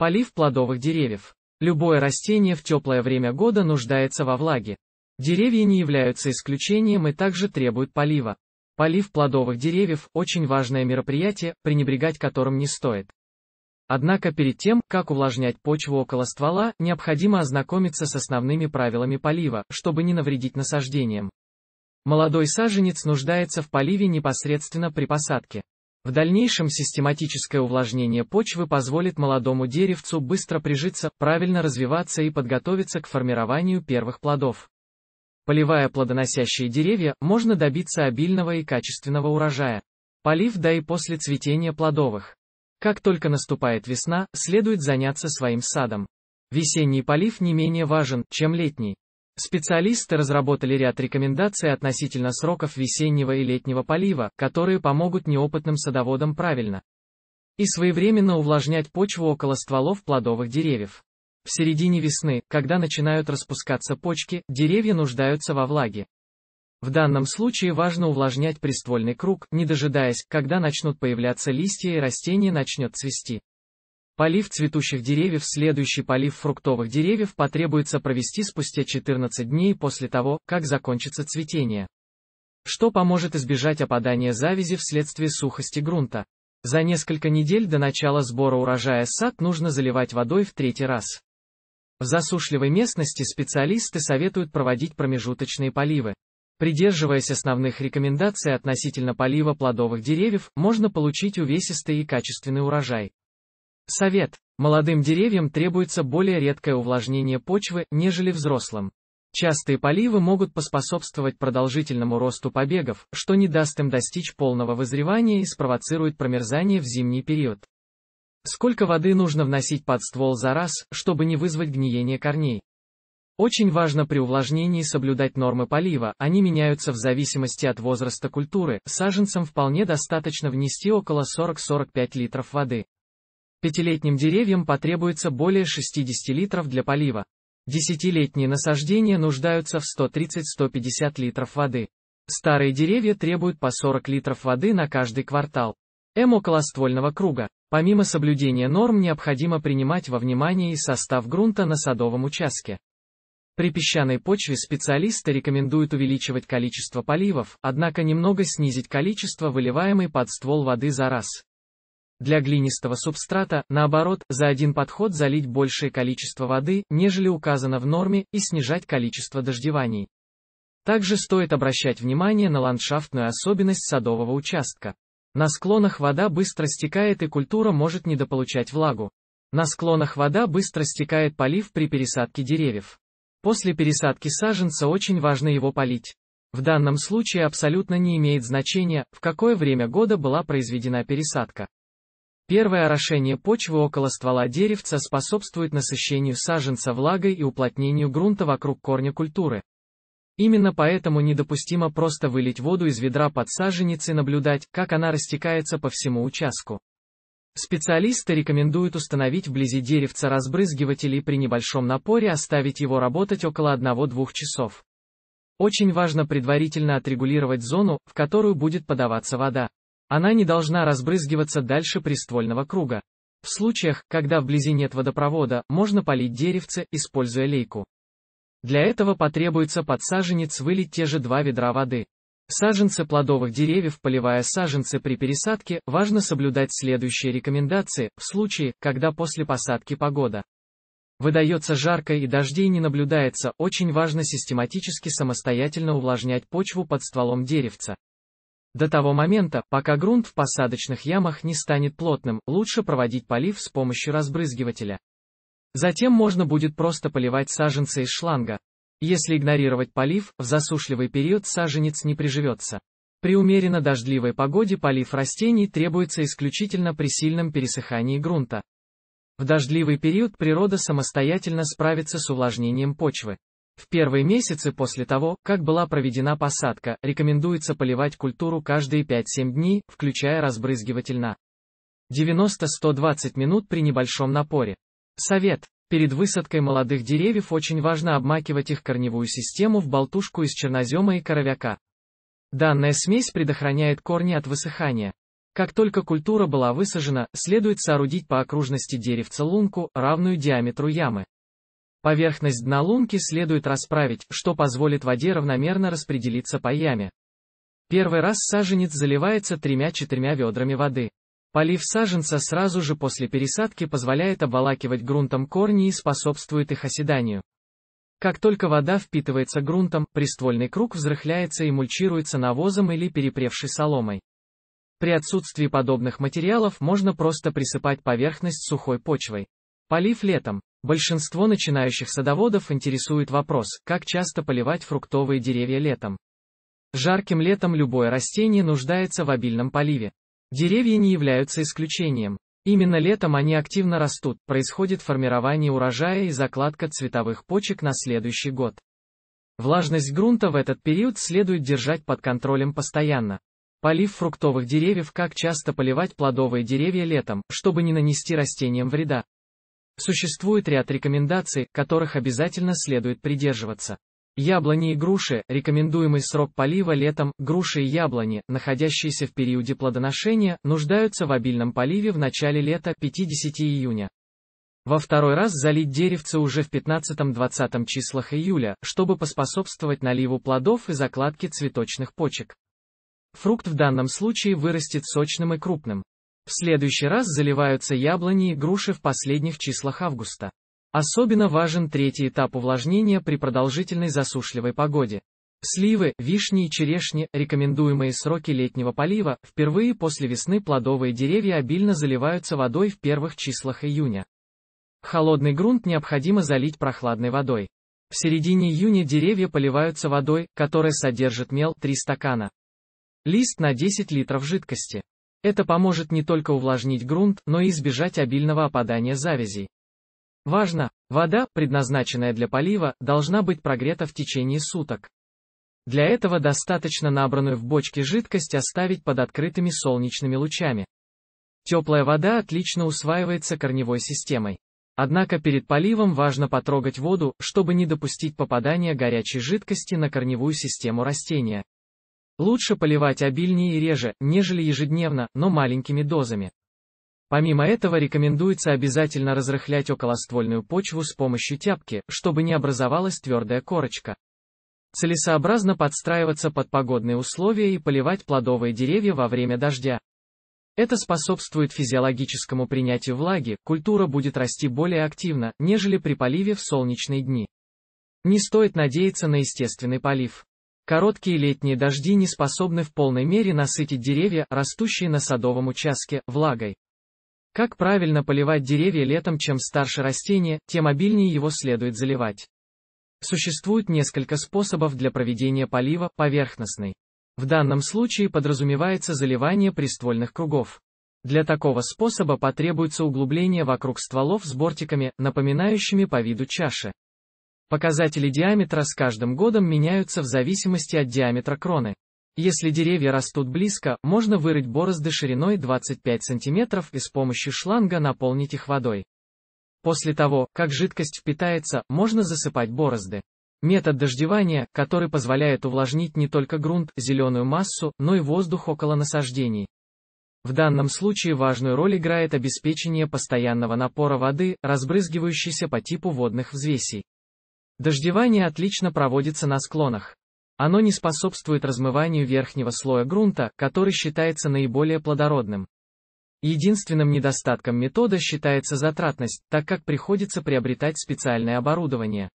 Полив плодовых деревьев. Любое растение в теплое время года нуждается во влаге. Деревья не являются исключением и также требуют полива. Полив плодовых деревьев – очень важное мероприятие, пренебрегать которым не стоит. Однако перед тем, как увлажнять почву около ствола, необходимо ознакомиться с основными правилами полива, чтобы не навредить насаждениям. Молодой саженец нуждается в поливе непосредственно при посадке. В дальнейшем систематическое увлажнение почвы позволит молодому деревцу быстро прижиться, правильно развиваться и подготовиться к формированию первых плодов. Поливая плодоносящие деревья, можно добиться обильного и качественного урожая. Полив да и после цветения плодовых. Как только наступает весна, следует заняться своим садом. Весенний полив не менее важен, чем летний. Специалисты разработали ряд рекомендаций относительно сроков весеннего и летнего полива, которые помогут неопытным садоводам правильно и своевременно увлажнять почву около стволов плодовых деревьев. В середине весны, когда начинают распускаться почки, деревья нуждаются во влаге. В данном случае важно увлажнять приствольный круг, не дожидаясь, когда начнут появляться листья и растение начнет цвести. Полив цветущих деревьев Следующий полив фруктовых деревьев потребуется провести спустя 14 дней после того, как закончится цветение. Что поможет избежать опадания завязи вследствие сухости грунта? За несколько недель до начала сбора урожая сад нужно заливать водой в третий раз. В засушливой местности специалисты советуют проводить промежуточные поливы. Придерживаясь основных рекомендаций относительно полива плодовых деревьев, можно получить увесистый и качественный урожай. Совет. Молодым деревьям требуется более редкое увлажнение почвы, нежели взрослым. Частые поливы могут поспособствовать продолжительному росту побегов, что не даст им достичь полного вызревания и спровоцирует промерзание в зимний период. Сколько воды нужно вносить под ствол за раз, чтобы не вызвать гниение корней? Очень важно при увлажнении соблюдать нормы полива, они меняются в зависимости от возраста культуры, саженцам вполне достаточно внести около 40-45 литров воды. Пятилетним деревьям потребуется более 60 литров для полива. Десятилетние насаждения нуждаются в 130-150 литров воды. Старые деревья требуют по 40 литров воды на каждый квартал. М около околоствольного круга. Помимо соблюдения норм необходимо принимать во внимание и состав грунта на садовом участке. При песчаной почве специалисты рекомендуют увеличивать количество поливов, однако немного снизить количество выливаемой под ствол воды за раз. Для глинистого субстрата, наоборот, за один подход залить большее количество воды, нежели указано в норме, и снижать количество дождеваний. Также стоит обращать внимание на ландшафтную особенность садового участка. На склонах вода быстро стекает и культура может недополучать влагу. На склонах вода быстро стекает полив при пересадке деревьев. После пересадки саженца очень важно его полить. В данном случае абсолютно не имеет значения, в какое время года была произведена пересадка. Первое орошение почвы около ствола деревца способствует насыщению саженца влагой и уплотнению грунта вокруг корня культуры. Именно поэтому недопустимо просто вылить воду из ведра под саженец и наблюдать, как она растекается по всему участку. Специалисты рекомендуют установить вблизи деревца разбрызгиватели и при небольшом напоре оставить его работать около 1-2 часов. Очень важно предварительно отрегулировать зону, в которую будет подаваться вода. Она не должна разбрызгиваться дальше приствольного круга. В случаях, когда вблизи нет водопровода, можно полить деревце, используя лейку. Для этого потребуется под саженец вылить те же два ведра воды. Саженцы плодовых деревьев, поливая саженцы при пересадке, важно соблюдать следующие рекомендации, в случае, когда после посадки погода выдается жарко и дождей не наблюдается, очень важно систематически самостоятельно увлажнять почву под стволом деревца. До того момента, пока грунт в посадочных ямах не станет плотным, лучше проводить полив с помощью разбрызгивателя. Затем можно будет просто поливать саженцы из шланга. Если игнорировать полив, в засушливый период саженец не приживется. При умеренно дождливой погоде полив растений требуется исключительно при сильном пересыхании грунта. В дождливый период природа самостоятельно справится с увлажнением почвы. В первые месяцы после того, как была проведена посадка, рекомендуется поливать культуру каждые 5-7 дней, включая разбрызгивательно. 90-120 минут при небольшом напоре. Совет. Перед высадкой молодых деревьев очень важно обмакивать их корневую систему в болтушку из чернозема и коровяка. Данная смесь предохраняет корни от высыхания. Как только культура была высажена, следует соорудить по окружности деревца лунку, равную диаметру ямы. Поверхность дна лунки следует расправить, что позволит воде равномерно распределиться по яме. Первый раз саженец заливается тремя-четырьмя ведрами воды. Полив саженца сразу же после пересадки позволяет обволакивать грунтом корни и способствует их оседанию. Как только вода впитывается грунтом, приствольный круг взрыхляется и мульчируется навозом или перепревшей соломой. При отсутствии подобных материалов можно просто присыпать поверхность сухой почвой. Полив летом. Большинство начинающих садоводов интересует вопрос, как часто поливать фруктовые деревья летом. Жарким летом любое растение нуждается в обильном поливе. Деревья не являются исключением. Именно летом они активно растут, происходит формирование урожая и закладка цветовых почек на следующий год. Влажность грунта в этот период следует держать под контролем постоянно. Полив фруктовых деревьев как часто поливать плодовые деревья летом, чтобы не нанести растениям вреда. Существует ряд рекомендаций, которых обязательно следует придерживаться. Яблони и груши, рекомендуемый срок полива летом, груши и яблони, находящиеся в периоде плодоношения, нуждаются в обильном поливе в начале лета, 50 июня. Во второй раз залить деревце уже в 15-20 числах июля, чтобы поспособствовать наливу плодов и закладке цветочных почек. Фрукт в данном случае вырастет сочным и крупным. В следующий раз заливаются яблони и груши в последних числах августа. Особенно важен третий этап увлажнения при продолжительной засушливой погоде. Сливы, вишни и черешни, рекомендуемые сроки летнего полива, впервые после весны плодовые деревья обильно заливаются водой в первых числах июня. Холодный грунт необходимо залить прохладной водой. В середине июня деревья поливаются водой, которая содержит мел 3 стакана. Лист на 10 литров жидкости. Это поможет не только увлажнить грунт, но и избежать обильного опадания завязей. Важно, вода, предназначенная для полива, должна быть прогрета в течение суток. Для этого достаточно набранную в бочке жидкость оставить под открытыми солнечными лучами. Теплая вода отлично усваивается корневой системой. Однако перед поливом важно потрогать воду, чтобы не допустить попадания горячей жидкости на корневую систему растения. Лучше поливать обильнее и реже, нежели ежедневно, но маленькими дозами. Помимо этого рекомендуется обязательно разрыхлять околоствольную почву с помощью тяпки, чтобы не образовалась твердая корочка. Целесообразно подстраиваться под погодные условия и поливать плодовые деревья во время дождя. Это способствует физиологическому принятию влаги, культура будет расти более активно, нежели при поливе в солнечные дни. Не стоит надеяться на естественный полив. Короткие летние дожди не способны в полной мере насытить деревья, растущие на садовом участке, влагой. Как правильно поливать деревья летом Чем старше растение, тем обильнее его следует заливать. Существует несколько способов для проведения полива, поверхностный. В данном случае подразумевается заливание приствольных кругов. Для такого способа потребуется углубление вокруг стволов с бортиками, напоминающими по виду чаши. Показатели диаметра с каждым годом меняются в зависимости от диаметра кроны. Если деревья растут близко, можно вырыть борозды шириной 25 см и с помощью шланга наполнить их водой. После того, как жидкость впитается, можно засыпать борозды. Метод дождевания, который позволяет увлажнить не только грунт, зеленую массу, но и воздух около насаждений. В данном случае важную роль играет обеспечение постоянного напора воды, разбрызгивающейся по типу водных взвесей. Дождевание отлично проводится на склонах. Оно не способствует размыванию верхнего слоя грунта, который считается наиболее плодородным. Единственным недостатком метода считается затратность, так как приходится приобретать специальное оборудование.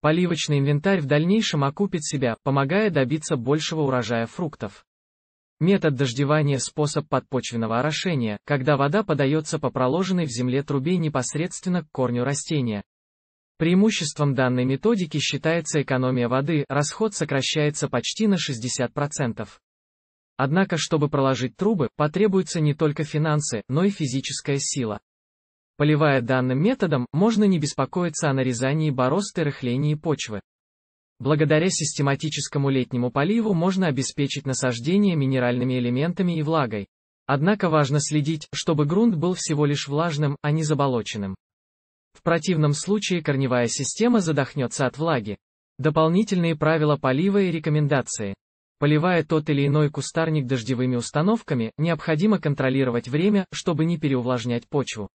Поливочный инвентарь в дальнейшем окупит себя, помогая добиться большего урожая фруктов. Метод дождевания – способ подпочвенного орошения, когда вода подается по проложенной в земле трубе непосредственно к корню растения, Преимуществом данной методики считается экономия воды, расход сокращается почти на 60%. Однако, чтобы проложить трубы, потребуются не только финансы, но и физическая сила. Поливая данным методом, можно не беспокоиться о нарезании борозд и рыхлении почвы. Благодаря систематическому летнему поливу можно обеспечить насаждение минеральными элементами и влагой. Однако важно следить, чтобы грунт был всего лишь влажным, а не заболоченным. В противном случае корневая система задохнется от влаги. Дополнительные правила полива и рекомендации. Поливая тот или иной кустарник дождевыми установками, необходимо контролировать время, чтобы не переувлажнять почву.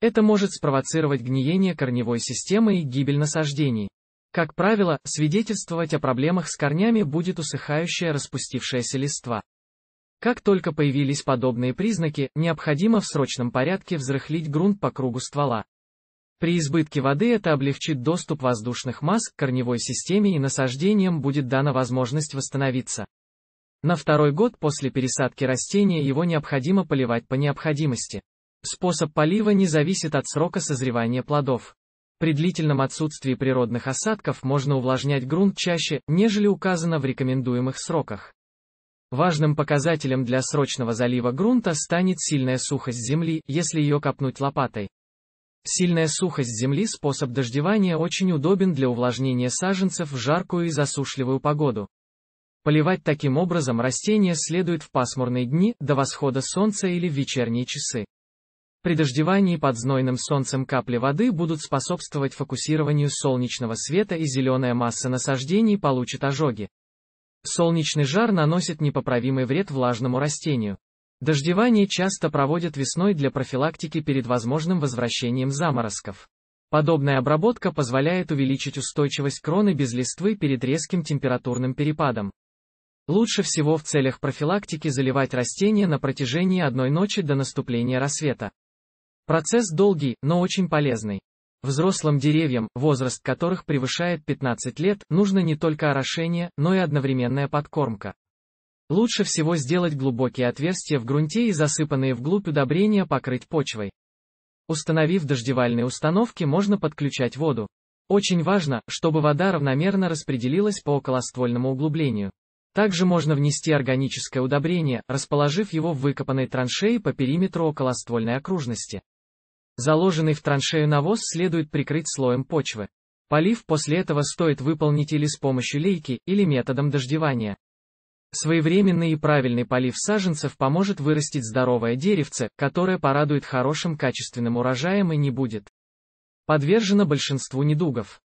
Это может спровоцировать гниение корневой системы и гибель насаждений. Как правило, свидетельствовать о проблемах с корнями будет усыхающая распустившаяся листва. Как только появились подобные признаки, необходимо в срочном порядке взрыхлить грунт по кругу ствола. При избытке воды это облегчит доступ воздушных масс к корневой системе и насаждением будет дана возможность восстановиться. На второй год после пересадки растения его необходимо поливать по необходимости. Способ полива не зависит от срока созревания плодов. При длительном отсутствии природных осадков можно увлажнять грунт чаще, нежели указано в рекомендуемых сроках. Важным показателем для срочного залива грунта станет сильная сухость земли, если ее копнуть лопатой. Сильная сухость земли способ дождевания очень удобен для увлажнения саженцев в жаркую и засушливую погоду. Поливать таким образом растения следует в пасмурные дни, до восхода солнца или в вечерние часы. При дождевании под знойным солнцем капли воды будут способствовать фокусированию солнечного света и зеленая масса насаждений получит ожоги. Солнечный жар наносит непоправимый вред влажному растению. Дождевание часто проводят весной для профилактики перед возможным возвращением заморозков. Подобная обработка позволяет увеличить устойчивость кроны без листвы перед резким температурным перепадом. Лучше всего в целях профилактики заливать растения на протяжении одной ночи до наступления рассвета. Процесс долгий, но очень полезный. Взрослым деревьям, возраст которых превышает 15 лет, нужно не только орошение, но и одновременная подкормка, Лучше всего сделать глубокие отверстия в грунте и засыпанные вглубь удобрения покрыть почвой. Установив дождевальные установки, можно подключать воду. Очень важно, чтобы вода равномерно распределилась по околоствольному углублению. Также можно внести органическое удобрение, расположив его в выкопанной траншеи по периметру околоствольной окружности. Заложенный в траншею навоз следует прикрыть слоем почвы. Полив после этого стоит выполнить или с помощью лейки, или методом дождевания. Своевременный и правильный полив саженцев поможет вырастить здоровое деревце, которое порадует хорошим качественным урожаем и не будет подвержено большинству недугов.